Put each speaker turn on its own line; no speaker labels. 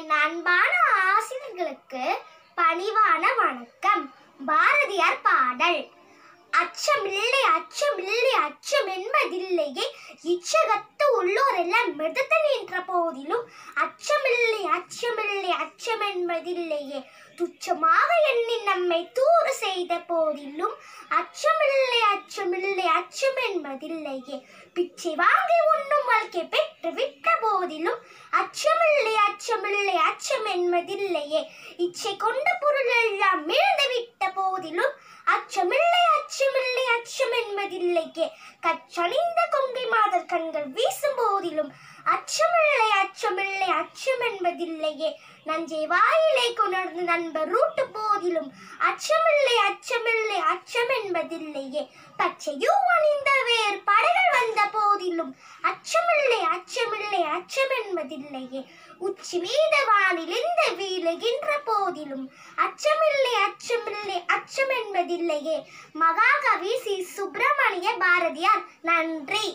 என் அன்பான ஆசிரியர்களுக்கு பணிவான வணக்கம் பாரதியார் பாடல் அச்சமில்லை அச்சமில்லை அச்சம் என்பதில்லையே இச்சகத்து உள்ளோர் எல்லாம் மிதத்து நின்ற போதிலும் அச்சமில்லை அச்சமில்லை அச்சம் என்பதில்லையே துச்சமாக எண்ணி நம்மை தூறு செய்த போதிலும் அச்சமில்லை அச்சமில்லை அச்சம் என்பதில்லையே பிச்சை வாங்கி உன் வாழ்க்கை பெற்று விட்ட போதிலும் அச்சமில்லை அச்சமில்லை அச்சம் என்பதில்லையே இச்சை கொண்ட பொருள் எல்லாம் இழந்து விட்ட போதிலும் அச்சமில்லை அச்சமில்லை அச்சம் என்பதில்லையே கச்சலிந்த கொங்கை மாதர் கண்கள் வீசும் போதிலும் அச்சமில்லை அச்சமில்லை அச்சம் என்பதில்லையே நஞ்சை வாயிலை கொணர்ந்து நண்பர் ரூட்டு போதிலும் அச்சமில்லை அச்சமில்லை அச்சம் என்பதில்லையே பச்சையும் அணிந்த வேறு படகு வந்த போதிலும் அச்சமில்லை அச்சமில்லை அச்சம் என்பதில்லையே உச்சி மீத வானிலிருந்து வீழுகின்ற போதிலும் அச்சமில்லை அச்சமில்லை அச்சம் என்பதில்லையே மகாகவி சி சுப்பிரமணிய பாரதியார் நன்றி